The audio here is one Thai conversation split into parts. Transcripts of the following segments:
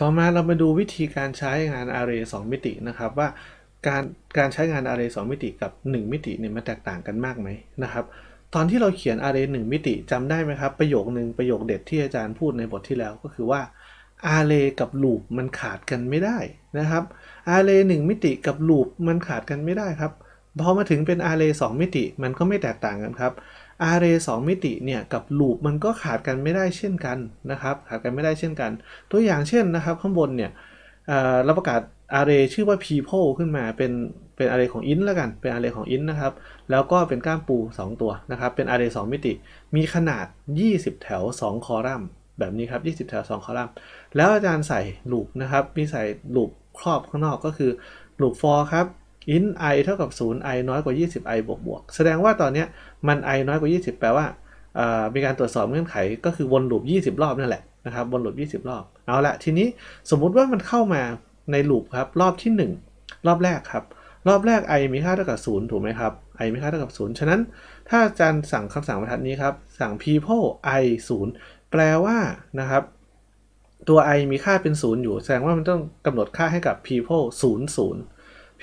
ต่อมาเรามาดูวิธีการใช้งาน array 2มิตินะครับว่าการการใช้งาน array 2มิติกับ 1 มิติเนี่ยมันแตกต่างกันมากไหมนะครับ ตอนที่เราเขียน array 1มิติจำได้ไหมครับประโยคหนึ่งประโยคเด็ดที่อาจารย์พูดในบทที่แล้ว ก็คือว่า array กับ loop มันขาดกันไม่ได้นะครับ array 1มิติกับ loop มันขาดกันไม่ได้ครับพอมาถึงเป็น array 2มิติมันก็ไม่แตกต่างกันครับอาร์เรย์สมิติเนี่ยกับลูปมันก็ขาดกันไม่ได้เช่นกันนะครับขาดกันไม่ได้เช่นกัน ตัวอย่างเช่นนะครับ ข้างบนเนี่ยเราประกาศอาร์เรย์ชื่อว่า people ขึ้นมาเป็นเป็นอาร์เรย์ของอินแล้วกันเป็นอาร์เรย์ของอินนะครับแล้วก็เป็นก้ามปู 2 ตัวนะครับเป็นอาร์เรย์สมิติมีขนาด 20 แถว 2 คอลัมน์ แบบนี้ครับ 20 แถว 2 คอลัมน์แล้วอาจารย์ใส่ลูปนะครับ มีใส่ลูปครอบข้างนอกก็คือลูป for ครับ int i เท่ากับ 0 i น้อยกว่า20 i บวกบวกแสดงว่าตอนนี้มัน i น้อยกว่า 20 แปลว่ามีการตรวจสอบเงื่อนไขก็คือวนลูป20 รอบนั่นแหละนะครับวนลูป 20 รอบ เอาละทีนี้สมมุติว่ามันเข้ามาในลูปครับรอบที่ 1 รอบแรกครับ รอบแรก i มีค่าเท่ากับ0ถูกไหมครับ i มีค่าเท่ากับ0ฉะนั้นถ้าอาจารย์สั่งคำสั่งบรรทัดนี้ครับสั่ง people i 0 แปลว่านะครับตัว i มีค่าเป็น0อยู่แสดงว่ามันต้องกำหนดค่าให้กับ people 0 0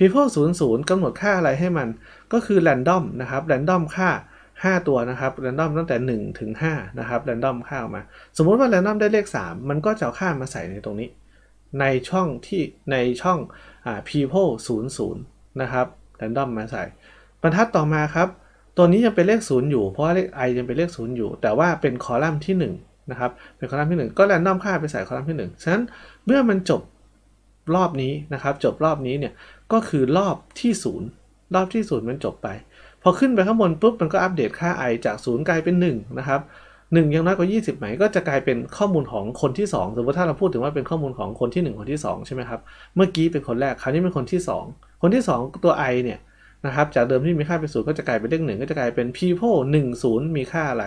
people 0 0กำหนดค่าอะไรให้มันก็คือ random นะครับ random ค่า 5 ตัวนะครับ random ตั้งแต่1ถึง5นะครับ random ค่าออกมา สมมติว่า random ได้เลข 3 มันก็จะเอาค่ามาใส่ในตรงนี้ ในช่องที่ในช่อง people 0 0นะครับ random มาใส่บรรทัดต่อมาครับ ตัวนี้ยังเป็นเลข0อยู่เพราะว่าเลข i ยังเป็นเลข0อยู่แต่ว่าเป็นคอลัมน์ที่1นะครับเป็นคอลัมน์ที่ 1 ก็ random ค่าไปใส่คอลัมน์ที่ 1ฉะนั้นเมื่อมันจบรอบนี้นะครับจบรอบนี้เนี่ยก็คือรอบที่ 0 รอบที่0มันจบไปพอขึ้นไปข้างบนปุ๊บมันก็อัปเดตค่า i จาก0กลายเป็น 1 นะครับ 1 ยังน้อยกว่า 20 ไหมก็จะกลายเป็นข้อมูลของคนที่ 2สมมติถ้าเราพูดถึงว่าเป็นข้อมูลของคนที่ 1 คนที่ 2 ใช่ไหมครับ เมื่อกี้เป็นคนแรกคราวนี้เป็นคนที่ 2 คนที่ 2 ตัว i เนี่ยนะครับจากเดิมที่มีค่าเป็นศูนย์ก็จะกลายเป็นเลขหนึ่งก็จะกลายเป็น people 1 0มีค่าอะไร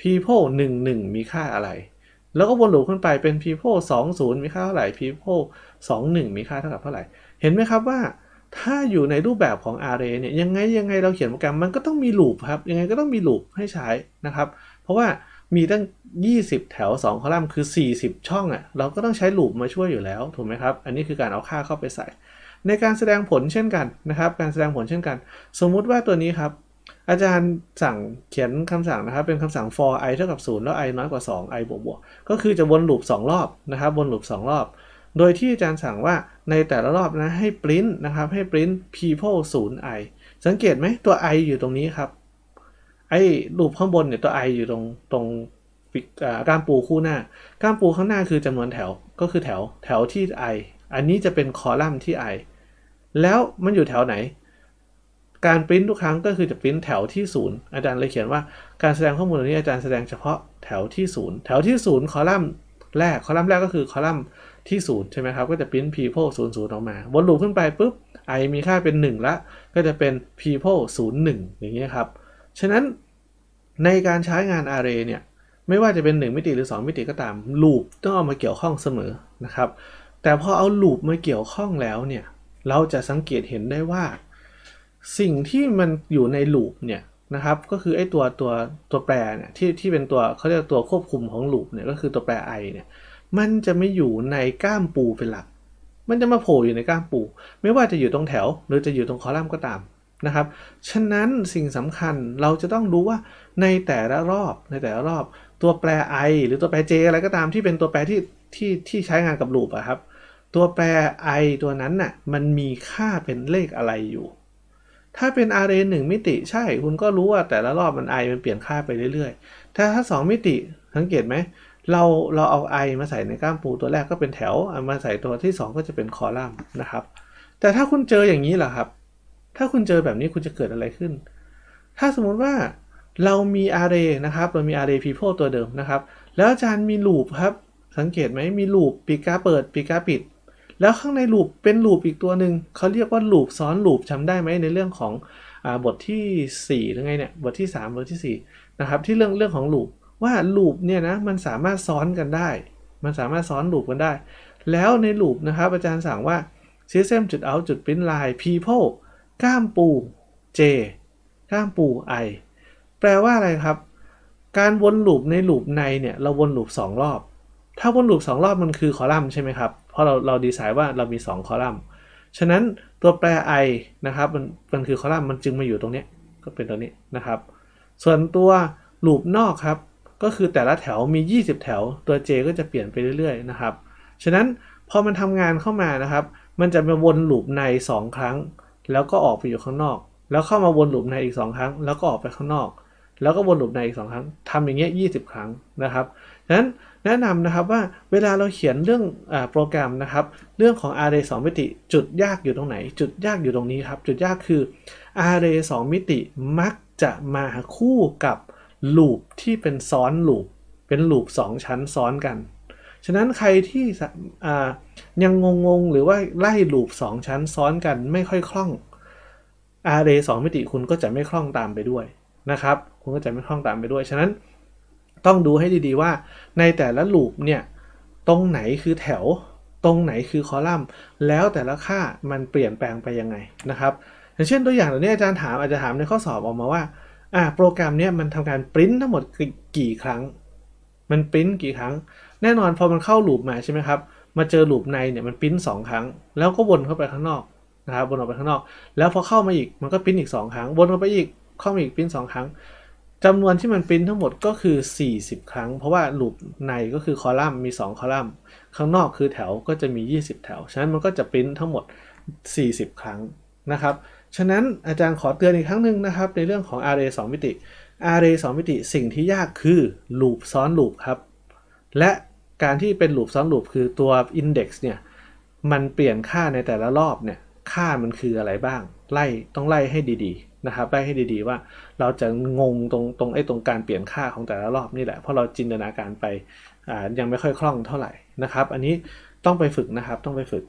people 1 1มีค่าอะไร แล้วก็วนลูปขึ้นไปเป็น people 2 0มีค่าเท่าไหร่ people 2 1 มีค่าเท่ากับเท่าไหร่เห็นไหมครับว่าถ้าอยู่ในรูปแบบของ array เนี่ยยังไงยังไงเราเขียนโปรแกรมมันก็ต้องมีลูปครับยังไงก็ต้องมีลูปให้ใช้นะครับเพราะว่ามีตั้ง 20 แถว 2 คอลัมน์คือ 40 ช่องอะ่ะเราก็ต้องใช้ลูปมาช่วยอยู่แล้วถูกไหมครับอันนี้คือการเอาค่าเข้าไปใส่ ในการแสดงผลเช่นกันนะครับการแสดงผลเช่นกัน สมมุติว่าตัวนี้ครับอาจารย์สั่งเขียนคำสั่งนะครับ เป็นคำสั่ง for i เท่ากับ0แล้ว i น้อยกว่า2 i บวกบวกก็คือจะวนลูป2รอบนะครับวนลูป2รอบ โดยที่อาจารย์สั่งว่าในแต่ละรอบนะให้ปริ้นนะครับให้ปริ้น people 0 i สังเกตไหมตัว i อยู่ตรงนี้ครับไอ้รูปข้างบนเนี่ยตัว i อยู่ตรงตรงก้ามปูคู่หน้าก้ามปูข้างหน้าคือจำนวนแถวก็คือแถวแถวที่ i อันนี้จะเป็นคอลัมน์ที่ i แล้วมันอยู่แถวไหน การปริ้นทุกครั้งก็คือจะปริ้นแถวที่ 0 อาจารย์เลยเขียนว่า การแสดงข้อมูลตรงนี้ อาจารย์แสดงเฉพาะแถวที่0แถวที่0คอลัมน์แรก คอลัมน์แรกก็คือคอลัมน์ที่ศูนย์ใช่ไหมครับ ก็จะพิมพ์ people ศูนย์ศูนย์ออกมาวนลูปขึ้นไปปุ๊บ i มีค่าเป็น 1 ละ ก็จะเป็น people ศูนย์หนึ่งอย่างเงี้ยครับ ฉะนั้นในการใช้งาน array เนี่ย ไม่ว่าจะเป็น 1 มิติหรือ 2 มิติก็ตามลูปต้องเอามาเกี่ยวข้องเสมอนะครับ แต่พอเอาลูปมาเกี่ยวข้องแล้วเนี่ย เราจะสังเกตเห็นได้ว่าสิ่งที่มันอยู่ในลูปเนี่ยนะครับก็คือไอ้ตัวตัวตัวแปรเนี่ยที่ที่เป็นตัวเขาเรียกตัวควบคุมของลูปเนี่ยก็คือตัวแปร i เนี่ยมันจะไม่อยู่ในก้ามปูเป็นหลัก มันจะมาโผล่อยู่ในก้ามปูไม่ว่าจะอยู่ตรงแถว หรือจะอยู่ตรงคอลัมน์ก็ตามนะครับ ฉะนั้นสิ่งสำคัญเราจะต้องรู้ว่าในแต่ละรอบในแต่ละรอบ ตัวแปร i หรือตัวแปร j อะไรก็ตามที่เป็นตัวแปรที่ที่ที่ใช้งานกับลูปอะครับ ตัวแปร i ตัวนั้นน่ะมันมีค่าเป็นเลขอะไรอยู่ถ้าเป็น RN 1มิติใช่ คุณก็รู้ว่าแต่ละรอบมัน i มันเปลี่ยนค่าไปเรื่อยๆถ้าถ้า 2 มิติสังเกตไหมเราเราเอา i มาใส่ในก้ามปู ตัวแรกก็เป็นแถวเอามาใส่ตัวที่ 2 ก็จะเป็นคอลัมน์นะครับ แต่ถ้าคุณเจออย่างนี้ล่ะครับ ถ้าคุณเจอแบบนี้คุณจะเกิดอะไรขึ้น ถ้าสมมุติว่าเรามี array นะครับ เรามี array people ตัวเดิมนะครับ แล้วอาจารย์มีลูปครับ สังเกตไหมมีลูปปีกาเปิดปีกาปิดแล้วข้างในลูป เป็นลูปอีกตัวหนึ่งเขาเรียกว่าลูปซ้อนลูปจาได้ไหมในเรื่องของอบทที่4หรือไงเนี่ยบทที่3บทที่4นะครับที่เรื่องเรื่องของลูปว่าลูปเนี่ยนะมันสามารถซ้อนกันได้ มันสามารถซ้อนลูปกันได้ แล้วในลูปนะครับอาจารย์สั่งว่า system จุด out จุด print line people ก้ามปู j ก้ามปู i แปลว่าอะไรครับ การวนลูปในลูปในเนี่ยเราวนลูป 2 รอบ ถ้าวนลูป 2 รอบมันคือคอลัมน์ใช่ไหมครับเพราะเราเราดีไซน์ว่าเรามี 2 คอลัมน์ ฉะนั้นตัวแปร i นะครับมันมันคือคอลัมน์มันจึงมาอยู่ตรงนี้ก็เป็นตัวนี้นะครับ ส่วนตัวลูปนอกครับก็คือแต่ละแถวมี 20 แถว ตัว j ก็จะเปลี่ยนไปเรื่อยๆนะครับ ฉะนั้นพอมันทำงานเข้ามานะครับ มันจะมาวนลูปใน 2 ครั้ง แล้วก็ออกไปอยู่ข้างนอก แล้วเข้ามาวนลูปในอีก 2 ครั้งแล้วก็ออกไปข้างนอกแล้วก็วนลูปในอีกสองครั้ง ทำอย่างเงี้ยยีครั้งนะครับ ฉะนั้นแนะนำนะครับว่าเวลาเราเขียนเรื่องอโปรแกรมนะครับ เรื่องของ array 2มิติจุดยากอยู่ตรงไหน จุดยากอยู่ตรงนี้ครับ จุดยากคือ array 2มิติมักจะมาคู่กับลูปที่เป็นซ้อนลูปเป็นลูป2ชั้นซ้อนกัน ฉะนั้นใครที่ยังงงๆหรือว่าไล่ลูป2ชั้นซ้อนกันไม่ค่อยคล่อง array 2มิติคุณก็จะไม่คล่องตามไปด้วยนะครับคุณก็จะไม่คล่องตามไปด้วยฉะนั้นต้องดูให้ดีๆว่า ในแต่ละลูปเนี่ยตรงไหนคือแถว ตรงไหนคือคอลัมน์ แล้วแต่ละค่ามันเปลี่ยนแปลงไปยังไงนะครับอย่างเช่นตัวอย่างตัวนี้อาจารย์ถามอาจจะถามในข้อสอบออกมาว่าอ่า โปรแกรมเนี้ยมันทำการปริ้นทั้งหมดกี่ครั้ง มันปริ้นกี่ครั้ง แน่นอนพอมันเข้าลูปมาใช่ไหมครับมาเจอลูปในเนี่ยมันปริ้น2ครั้งแล้วก็วนเข้าไปข้างนอกนะครับวนออกไปข้างนอก แล้วพอเข้ามาอีก มันก็ปริ้นอีก2ครั้งวนออกไปอีกคอมิกปิ้นสองครั้ง จำนวนที่มันปิ้นทั้งหมดก็คือ 40 ครั้ง เพราะว่าลูปในก็คือคอลัมน์มี2คอลัมน์ข้างนอกคือแถว ก็จะมี 20 แถว ฉะนั้นมันก็จะปิ้นทั้งหมด 40 ครั้งนะครับ ฉะนั้นอาจารย์ขอเตือนอีกครั้งหนึ่งนะครับ ในเรื่องของ array 2มิติ array 2มิติสิ่งที่ยากคือลูปซ้อนลูปครับ และการที่เป็นลูปซ้อนลูปคือตัว index เนี่ย มันเปลี่ยนค่าในแต่ละรอบเนี่ย ค่ามันคืออะไรบ้าง ไล่ต้องไล่ให้ดีๆนะครับได้ให้ดีๆว่าเราจะงงตรงตรงไอ้ตรงการเปลี่ยนค่าของแต่ละรอบนี่แหละ เพราะเราจินตนาการไปยังไม่ค่อยคล่องเท่าไหร่นะครับ อันนี้ต้องไปฝึกนะครับ ต้องไปฝึก